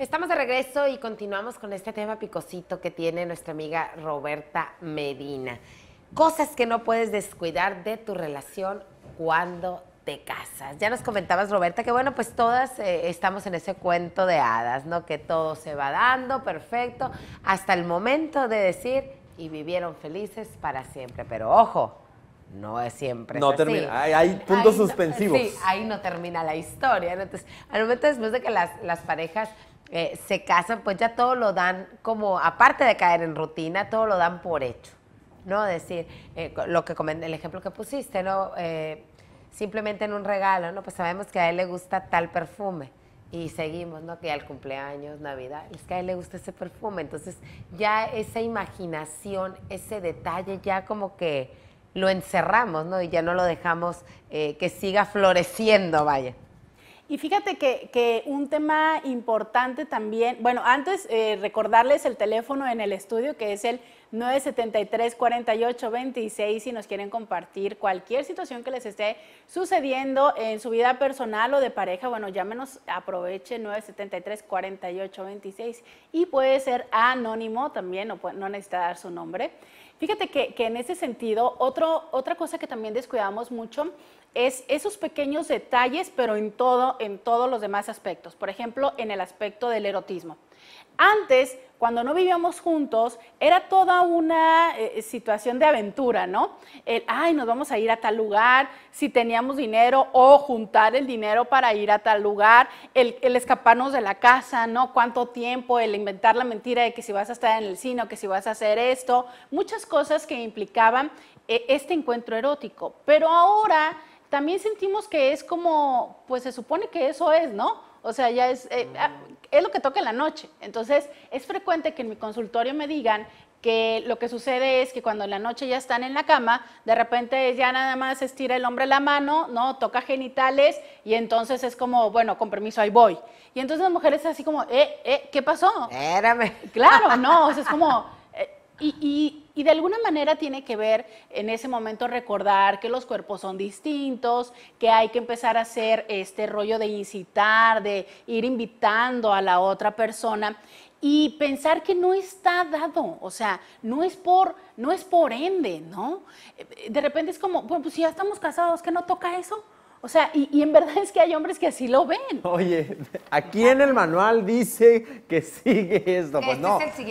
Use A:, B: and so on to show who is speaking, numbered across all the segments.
A: Estamos de regreso y continuamos con este tema picosito que tiene nuestra amiga Roberta Medina. Cosas que no puedes descuidar de tu relación cuando te casas. Ya nos comentabas, Roberta, que bueno, pues todas eh, estamos en ese cuento de hadas, ¿no? Que todo se va dando, perfecto, hasta el momento de decir, y vivieron felices para siempre. Pero ojo, no es siempre. No termina. Hay, puntos suspensivos. sí, ahí no termina la historia. al momento después de que las parejas eh, se casan, pues ya todo lo dan como, aparte de caer en rutina, todo lo dan por hecho, ¿no? Decir, eh, lo que el ejemplo que pusiste, ¿no? Eh, simplemente en un regalo, ¿no? Pues sabemos que a él le gusta tal perfume y seguimos, ¿no? Que al cumpleaños, Navidad, es que a él le gusta ese perfume. Entonces, ya esa imaginación, ese detalle, ya como que lo encerramos, ¿no? Y ya no lo dejamos que siga floreciendo, vaya.
B: Y fíjate que, un tema importante también, bueno, antes eh, recordarles el teléfono en el estudio que es el 973-4826 si nos quieren compartir cualquier situación que les esté sucediendo en su vida personal o de pareja, bueno, llámenos, aproveche 973-4826 y puede ser anónimo también, no, no necesita dar su nombre. Fíjate que, en ese sentido, otro, otra cosa que también descuidamos mucho es esos pequeños detalles, pero en todo, en todos los demás aspectos. Por ejemplo, en el aspecto del erotismo. Antes, cuando no vivíamos juntos, era toda una eh, eh, situación de aventura, ¿no? El, ay, nos vamos a ir a tal lugar, si teníamos dinero o juntar el dinero para ir a tal lugar, el, escaparnos de la casa, ¿no? Cuánto tiempo, el inventar la mentira de que si vas a estar en el cine o que si vas a hacer esto, muchas cosas que implicaban eh, este encuentro erótico. Pero ahora también sentimos que es como, pues se supone que eso es, ¿no? O sea, ya es, eh, ah, es lo que toca en la noche. Entonces, es frecuente que en mi consultorio me digan que lo que sucede es que cuando en la noche ya están en la cama, de repente ya nada más estira el hombre la mano, ¿no? Toca genitales y entonces es como, bueno, con permiso, ahí voy. Y entonces las mujer es así como, eh, eh, ¿qué pasó? Érame. Claro, no, es como y, de alguna manera tiene que ver en ese momento recordar que los cuerpos son distintos, que hay que empezar a hacer este rollo de incitar, de ir invitando a la otra persona y pensar que no está dado, o sea, no es por, no es por ende, ¿no? De repente es como, bueno, pues si ya estamos casados, ¿qué no toca eso? O sea, y, en verdad es que hay hombres que así lo ven.
C: Oye, aquí en el manual dice que sigue esto. Pues este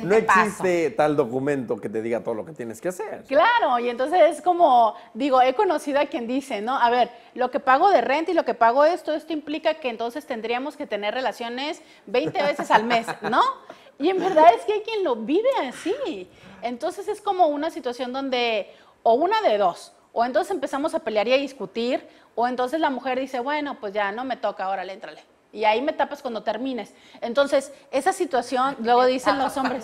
C: no, no existe tal documento que te diga todo lo que tienes que hacer.
B: Claro, y entonces es como, digo, he conocido a quien dice, ¿no? A ver, lo que pago de renta y lo que pago esto, esto implica que entonces tendríamos que tener relaciones 20 veces al mes, ¿no? Y en verdad es que hay quien lo vive así. Entonces es como una situación donde, o una de dos, o entonces empezamos a pelear y a discutir, o entonces la mujer dice, bueno, pues ya no me toca, ahora, éntrale. Y ahí me tapas cuando termines. Entonces, esa situación, luego dicen los hombres,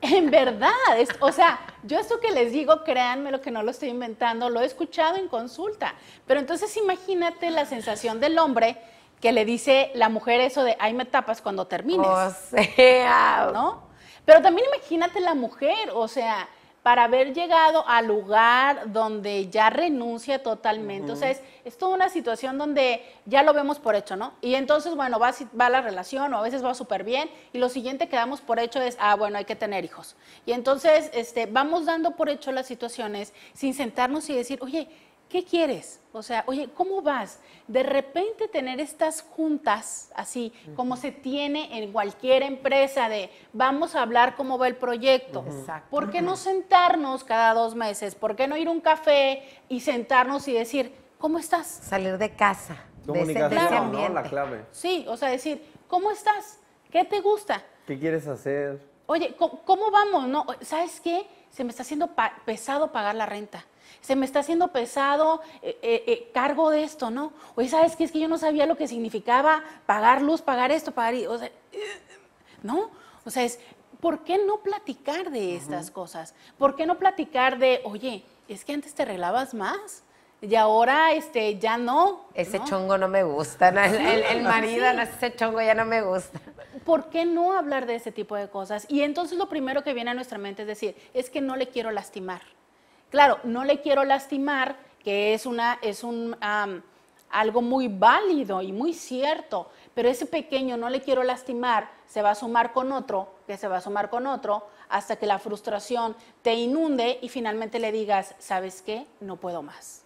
B: en verdad, es, o sea, yo esto que les digo, créanme lo que no lo estoy inventando, lo he escuchado en consulta. Pero entonces imagínate la sensación del hombre que le dice la mujer eso de, ahí me tapas cuando termines. O sea. ¿No? Pero también imagínate la mujer, o sea, para haber llegado al lugar donde ya renuncia totalmente. O sea, es, toda una situación donde ya lo vemos por hecho, ¿no? Y entonces, bueno, va, va la relación o a veces va súper bien y lo siguiente que damos por hecho es, ah, bueno, hay que tener hijos. Y entonces, este, vamos dando por hecho las situaciones sin sentarnos y decir, oye, ¿qué quieres? O sea, oye, ¿cómo vas? De repente tener estas juntas así, como se tiene en cualquier empresa de vamos a hablar cómo va el proyecto. Exacto. ¿Por qué no sentarnos cada dos meses? ¿Por qué no ir a un café y sentarnos y decir, ¿cómo estás? Salir de casa. Comunicación,
C: de
B: Sí, o sea, decir, ¿cómo estás? ¿Qué te gusta?
C: ¿Qué quieres hacer?
B: Oye, ¿cómo, vamos? No, ¿Sabes qué? Se me está haciendo pesado pagar la renta se me está haciendo pesado, eh, eh, eh, cargo de esto, ¿no? Oye, ¿sabes qué? Es que yo no sabía lo que significaba pagar luz, pagar esto, pagar... o sea, ¿no? O sea, es, ¿por qué no platicar de estas cosas? ¿Por qué no platicar de, oye, es que antes te arreglabas más? y ahora este ya no. Ese chongo
A: no me gusta, el, marido,
B: ese chongo ya no me gusta. ¿Por qué no hablar de ese tipo de cosas? Y entonces lo primero que viene a nuestra mente es decir, es que no le quiero lastimar. Claro, no le quiero lastimar, que es, algo muy válido y muy cierto, pero ese pequeño no le quiero lastimar, se va a sumar con otro, que se va a sumar con otro, hasta que la frustración te inunde y finalmente le digas, ¿sabes qué? No puedo más.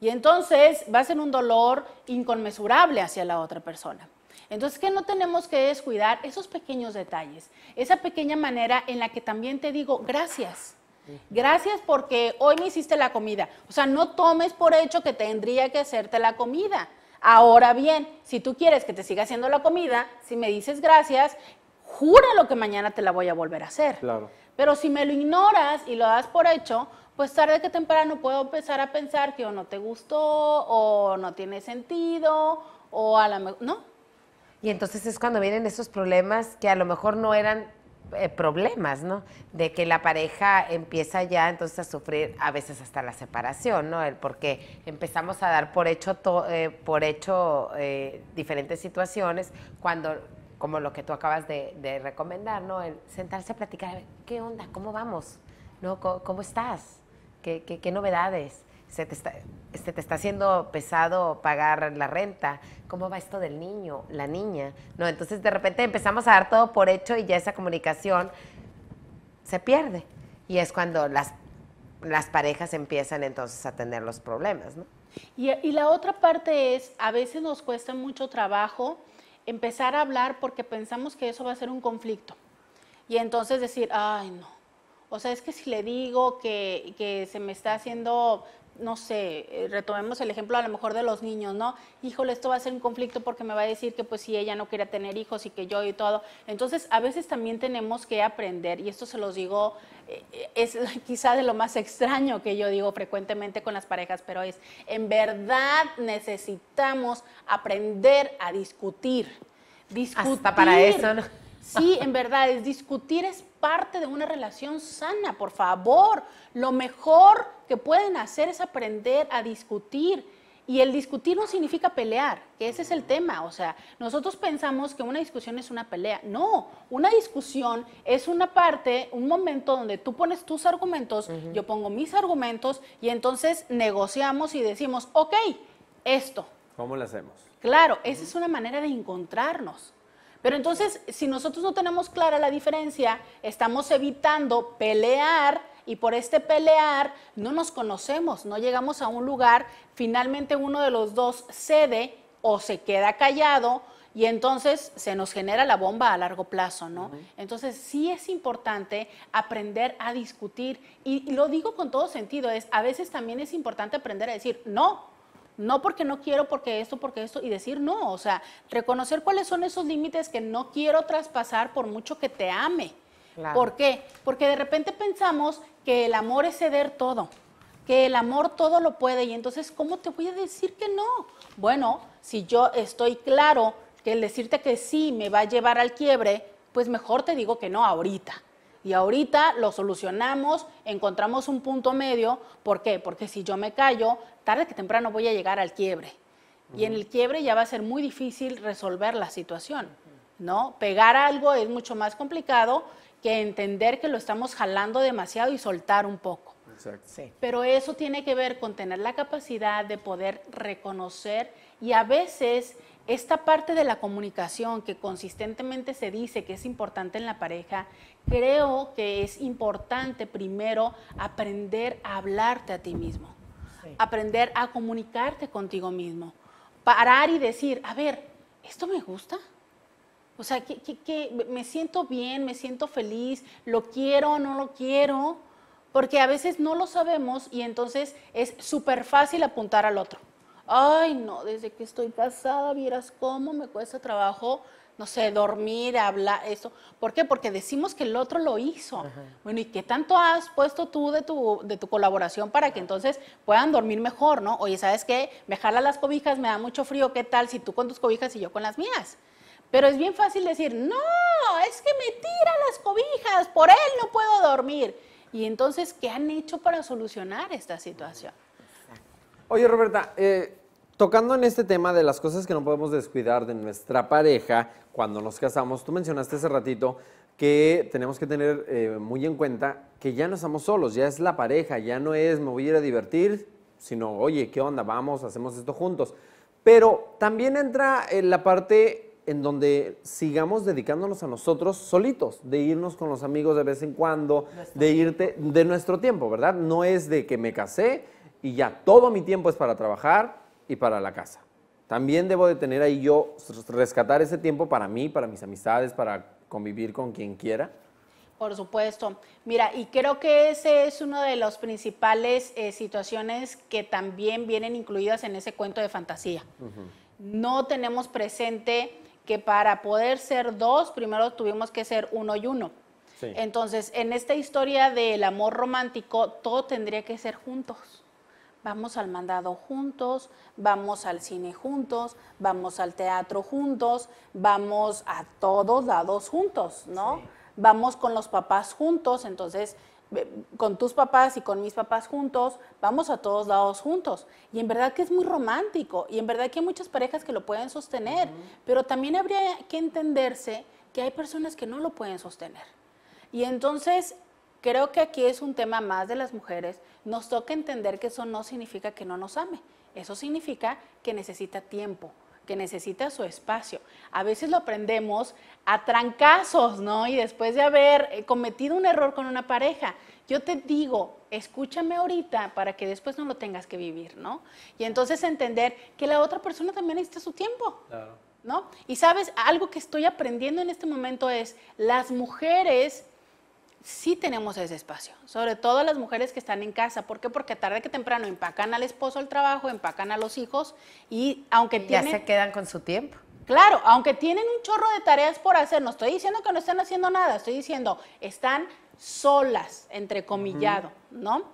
B: Y entonces va a ser un dolor inconmensurable hacia la otra persona. Entonces, ¿qué no tenemos que descuidar? Esos pequeños detalles, esa pequeña manera en la que también te digo gracias. Gracias porque hoy me hiciste la comida. O sea, no tomes por hecho que tendría que hacerte la comida. Ahora bien, si tú quieres que te siga haciendo la comida, si me dices gracias, júralo que mañana te la voy a volver a hacer. Claro. Pero si me lo ignoras y lo das por hecho, pues tarde que temprano puedo empezar a pensar que o no te gustó o no tiene sentido o a
A: lo mejor, ¿no? Y entonces es cuando vienen esos problemas que a lo mejor no eran eh, problemas, ¿no? De que la pareja empieza ya entonces a sufrir a veces hasta la separación, ¿no? porque empezamos a dar por hecho, eh, por hecho eh, diferentes situaciones cuando, como lo que tú acabas de, recomendar, ¿no? El sentarse a platicar, ¿qué onda? ¿Cómo vamos? ¿Cómo, estás? ¿Qué, qué, qué novedades? se te está, este, te está haciendo pesado pagar la renta, ¿cómo va esto del niño, la niña? No, entonces de repente empezamos a dar todo por hecho y ya esa comunicación se pierde. Y es cuando las, las parejas empiezan entonces a tener los problemas, ¿no?
B: Y, y la otra parte es, a veces nos cuesta mucho trabajo empezar a hablar porque pensamos que eso va a ser un conflicto. Y entonces decir, ay no, o sea, es que si le digo que, se me está haciendo no sé, eh, retomemos el ejemplo a lo mejor de los niños, ¿no? Híjole, esto va a ser un conflicto porque me va a decir que pues si ella no quiere tener hijos y que yo y todo. Entonces, a veces también tenemos que aprender, y esto se los digo, eh, es quizá de lo más extraño que yo digo frecuentemente con las parejas, pero es, en verdad necesitamos aprender a discutir. Discutir. Hasta para eso, Sí, en verdad, es discutir es parte de una relación sana, por favor. Lo mejor que pueden hacer es aprender a discutir. Y el discutir no significa pelear, que ese es el tema. O sea, nosotros pensamos que una discusión es una pelea. No, una discusión es una parte, un momento donde tú pones tus argumentos, yo pongo mis argumentos y entonces negociamos y decimos, ok, esto. ¿Cómo lo hacemos? Claro, esa es una manera de encontrarnos. Pero entonces, si nosotros no tenemos clara la diferencia, estamos evitando pelear y por este pelear no nos conocemos, no llegamos a un lugar, finalmente uno de los dos cede o se queda callado y entonces se nos genera la bomba a largo plazo, ¿no? Entonces sí es importante aprender a discutir y, y, lo digo con todo sentido, es a veces también es importante aprender a decir no. No porque no quiero, porque esto, porque esto, y decir no, o sea, reconocer cuáles son esos límites que no quiero traspasar por mucho que te ame. ¿Por qué? Porque de repente pensamos que el amor es ceder todo, que el amor todo lo puede, y entonces, ¿cómo te voy a decir que no? Bueno, si yo estoy claro que el decirte que sí me va a llevar al quiebre, pues mejor te digo que no ahorita. Y ahorita lo solucionamos, encontramos un punto medio. ¿Por qué? Porque si yo me callo, tarde que temprano voy a llegar al quiebre. Y en el quiebre ya va a ser muy difícil resolver la situación, ¿no? Pegar algo es mucho más complicado que entender que lo estamos jalando demasiado y soltar un poco. Exacto. Pero eso tiene que ver con tener la capacidad de poder reconocer y a veces esta parte de la comunicación que consistentemente se dice que es importante en la pareja, creo que es importante primero aprender a hablarte a ti mismo, aprender a comunicarte contigo mismo, parar y decir, a ver, ¿esto me gusta? O sea, me siento bien, me siento feliz, lo quiero, no lo quiero, porque a veces no lo sabemos y entonces es súper fácil apuntar al otro ay no, desde que estoy casada, vieras cómo me cuesta trabajo, no sé, dormir, hablar, eso. ¿Por qué? Porque decimos que el otro lo hizo. Bueno, ¿y qué tanto has puesto tú de tu, de tu colaboración para que entonces puedan dormir mejor, no? Oye, ¿sabes qué? Me jala las cobijas, me da mucho frío, ¿qué tal si tú con tus cobijas y yo con las mías? Pero es bien fácil decir, no, es que me tira las cobijas, por él no puedo dormir. Y entonces, ¿qué han hecho para solucionar esta situación?
C: Oye, Roberta, eh, tocando en este tema de las cosas que no podemos descuidar de nuestra pareja cuando nos casamos, tú mencionaste hace ratito que tenemos que tener eh, muy en cuenta que ya no estamos solos, ya es la pareja, ya no es me voy a ir a divertir, sino, oye, ¿qué onda? Vamos, hacemos esto juntos. Pero también entra en eh, la parte en donde sigamos dedicándonos a nosotros solitos, de irnos con los amigos de vez en cuando, de irte de nuestro tiempo, ¿verdad? No es de que me casé y ya todo mi tiempo es para trabajar y para la casa. También debo de tener ahí yo, rescatar ese tiempo para mí, para mis amistades, para convivir con quien quiera.
B: Por supuesto. Mira, y creo que ese es uno de los principales eh, situaciones que también vienen incluidas en ese cuento de fantasía. No tenemos presente que para poder ser dos, primero tuvimos que ser uno y uno. Entonces, en esta historia del amor romántico, todo tendría que ser juntos vamos al mandado juntos, vamos al cine juntos, vamos al teatro juntos, vamos a todos lados juntos, ¿no? Vamos con los papás juntos, entonces con tus papás y con mis papás juntos, vamos a todos lados juntos. Y en verdad que es muy romántico y en verdad que hay muchas parejas que lo pueden sostener, pero también habría que entenderse que hay personas que no lo pueden sostener. Y entonces Creo que aquí es un tema más de las mujeres. Nos toca entender que eso no significa que no nos ame. Eso significa que necesita tiempo, que necesita su espacio. A veces lo aprendemos a trancazos, ¿no? Y después de haber eh, cometido un error con una pareja, yo te digo, escúchame ahorita para que después no lo tengas que vivir, ¿no? Y entonces entender que la otra persona también necesita su tiempo. Claro. ¿No? Y sabes, algo que estoy aprendiendo en este momento es, las mujeres sí tenemos ese espacio, sobre todo las mujeres que están en casa. ¿Por qué? Porque tarde que temprano empacan al esposo el trabajo, empacan a los hijos y aunque tienen... Ya se
A: quedan con su tiempo.
B: Claro, aunque tienen un chorro de tareas por hacer, no estoy diciendo que no están haciendo nada, estoy diciendo están solas, entre comillado, ¿no?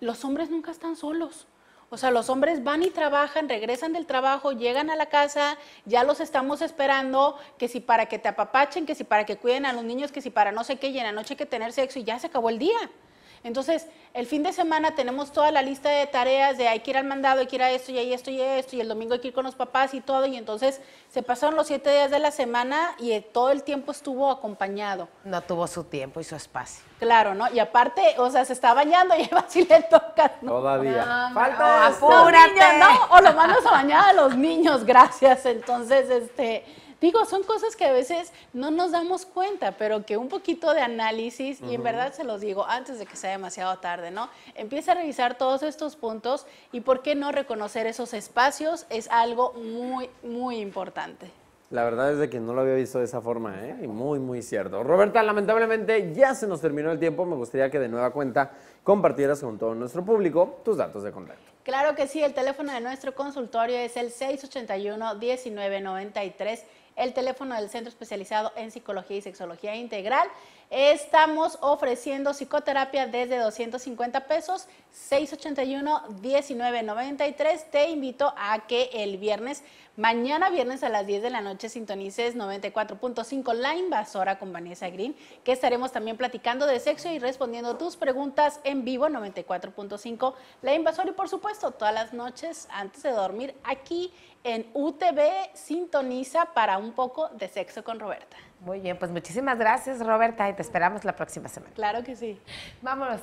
B: Los hombres nunca están solos. O sea, los hombres van y trabajan, regresan del trabajo, llegan a la casa, ya los estamos esperando, que si para que te apapachen, que si para que cuiden a los niños, que si para no sé qué, y en la noche hay que tener sexo y ya se acabó el día. Entonces, el fin de semana tenemos toda la lista de tareas de hay que ir al mandado, hay que ir a esto y hay esto y esto, y el domingo hay que ir con los papás y todo, y entonces se pasaron los siete días de la semana y eh, todo el tiempo estuvo acompañado.
A: No tuvo su tiempo y su espacio.
B: Claro, ¿no? Y aparte, o sea, se está bañando y lleva si le toca.
A: ¿no? Todavía. Ah, Falta. O lo mandas a
B: bañar a los niños, gracias. Entonces, este... Digo, son cosas que a veces no nos damos cuenta, pero que un poquito de análisis, y en verdad se los digo antes de que sea demasiado tarde, ¿no? Empieza a revisar todos estos puntos y por qué no reconocer esos espacios es algo muy, muy importante.
C: La verdad es de que no lo había visto de esa forma, ¿eh? Y muy, muy cierto. Roberta, lamentablemente ya se nos terminó el tiempo. Me gustaría que de nueva cuenta compartieras con todo nuestro público tus datos de contacto.
B: Claro que sí, el teléfono de nuestro consultorio es el 681-1993 el teléfono del Centro Especializado en Psicología y Sexología Integral Estamos ofreciendo psicoterapia desde 250 pesos, 681-1993. Te invito a que el viernes, mañana viernes a las 10 de la noche, sintonices 94.5 La Invasora con Vanessa Green, que estaremos también platicando de sexo y respondiendo tus preguntas en vivo 94.5 La Invasora. Y por supuesto, todas las noches antes de dormir aquí en UTV Sintoniza para un poco de sexo con Roberta.
A: Muy bien, pues muchísimas gracias Roberta y te esperamos la próxima semana.
B: Claro que sí. Vámonos.